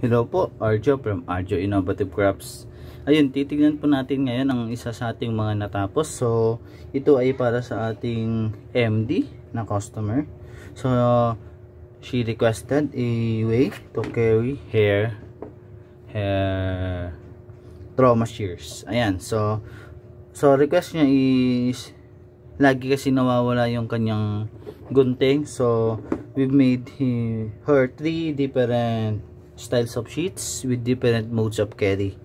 Hello po, Arjo from Arjo Innovative Crops. Ayun, titignan po natin ngayon ang isa sa ating mga natapos. So, ito ay para sa ating MD na customer. So, she requested a way to carry hair hair trauma shears. Ayan, so so request niya is lagi kasi nawawala yung kanyang gunting. So, we've made her three different styles of sheets with different modes of carry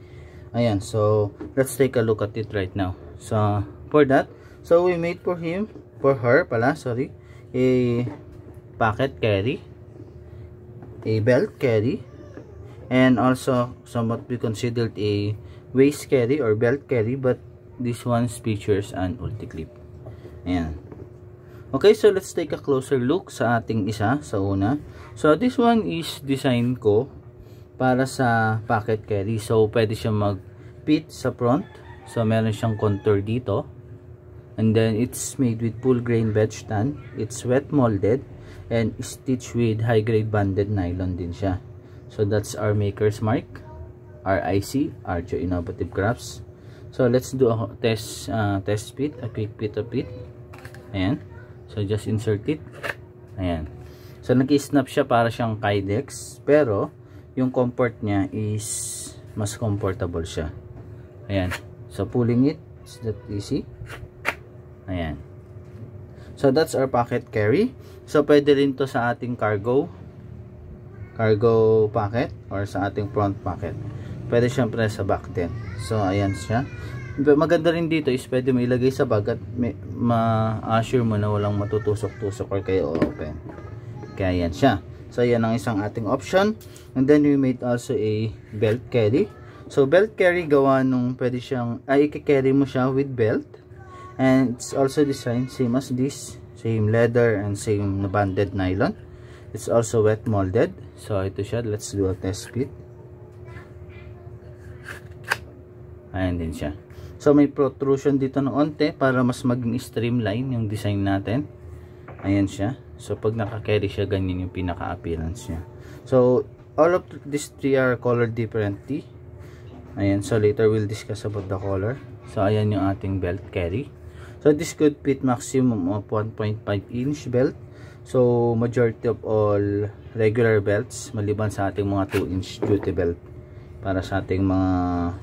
ayan so let's take a look at it right now so for that so we made for him for her pala sorry a pocket carry a belt carry and also somewhat be considered a waist carry or belt carry but this one's features an ulti clip ayan okay so let's take a closer look sa ating isa sa una so this one is design ko para sa pocket carry. So, pwede siyang mag-fit sa front. So, meron siyang contour dito. And then, it's made with full grain veg tan. It's wet molded and stitched with high-grade banded nylon din siya. So, that's our maker's mark. RIC, Arjo Innovative Crafts. So, let's do a test, uh, test fit, a quick fit of fit. Ayan. So, just insert it. Ayan. So, nag-snap siya para siyang kydex. Pero, yung comfort niya is mas comfortable siya. Ayan. So pulling it is that easy. Ayan. So that's our pocket carry. So pwede rin to sa ating cargo cargo pocket or sa ating front pocket. Pwede syempre sa back din. So ayan siya. Maganda rin dito is pwede mo ilagay sa bag at ma-assure mo na walang matutusok-tusok or kaya open. Kaya ayan siya. So yan ang isang ating option. And then we made also a belt carry. So belt carry gawa nung pwede siyang, ay ah, i-carry mo siya with belt. And it's also designed same as this. Same leather and same banded nylon. It's also wet molded. So ito siya. Let's do a test fit. Ayan din siya. So may protrusion dito ng onte para mas maging streamline yung design natin ayan siya so pag naka-carry siya ganyan yung pinaka appearance niya so all of these three are colored differently ayan so later we'll discuss about the color so ayan yung ating belt carry so this could fit maximum of 1.5 inch belt so majority of all regular belts maliban sa ating mga 2 inch duty belt para sa ating mga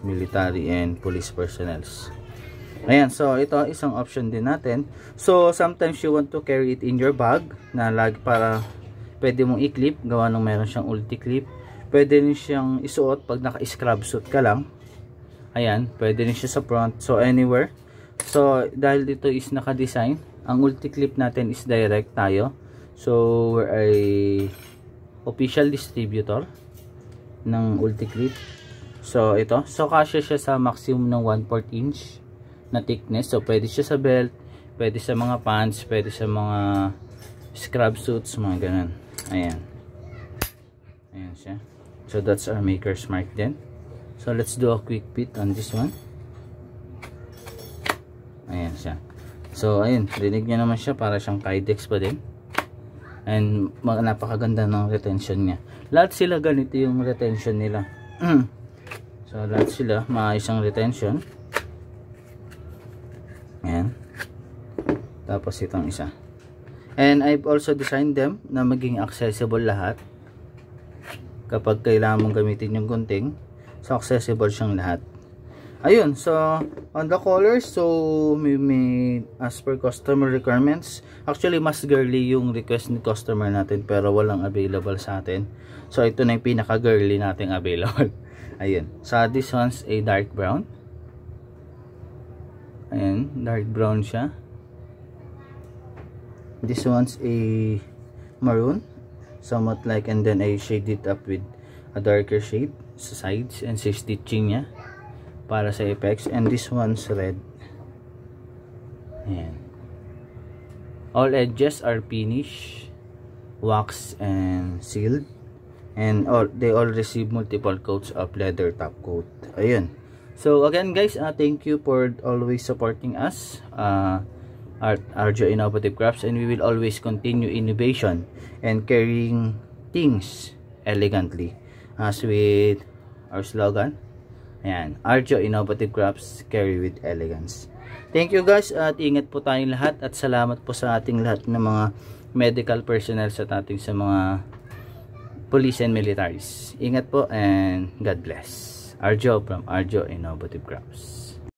military and police personnels Ayan, so ito isang option din natin. So sometimes you want to carry it in your bag na lag para pwede mong i-clip, gawa nung meron siyang ulti clip. Pwede rin siyang isuot pag naka-scrub suit ka lang. Ayan, pwede rin siya sa front. So anywhere. So dahil dito is naka-design, ang ulti clip natin is direct tayo. So we're a official distributor ng ulti clip. So ito, so kasya siya sa maximum ng 1/4 inch na thickness. So, pwede siya sa belt, pwede sa mga pants, pwede sa mga scrub suits, mga ganun. Ayan. Ayan siya. So, that's our maker's mark din. So, let's do a quick fit on this one. Ayan siya. So, ayun. Rinig niya naman siya. Para siyang Kydex pa din. And, napakaganda ng retention niya. Lahat sila ganito yung retention nila. so, lahat sila maayos ang retention. Tapos itong isa. And I've also designed them na maging accessible lahat. Kapag kailangan mong gamitin yung gunting, so accessible siyang lahat. Ayun, so on the colors, so may, may as per customer requirements, actually mas girly yung request ni customer natin pero walang available sa atin. So ito na yung pinaka girly nating available. Ayun. So this one's a dark brown. Ayan, dark brown siya this one's a maroon somewhat like and then I shade it up with a darker shade sa sides and sa stitching niya para sa effects and this one's red Ayan. all edges are finished wax and sealed and all they all receive multiple coats of leather top coat ayun so again guys uh, thank you for always supporting us uh, RGO Innovative Crafts and we will always continue innovation and carrying things elegantly as with our slogan ayan, RGO Innovative Crafts carry with elegance thank you guys at ingat po tayong lahat at salamat po sa ating lahat ng mga medical personnel sa ating sa mga police and militaries ingat po and God bless Arjo from Arjo Innovative Crafts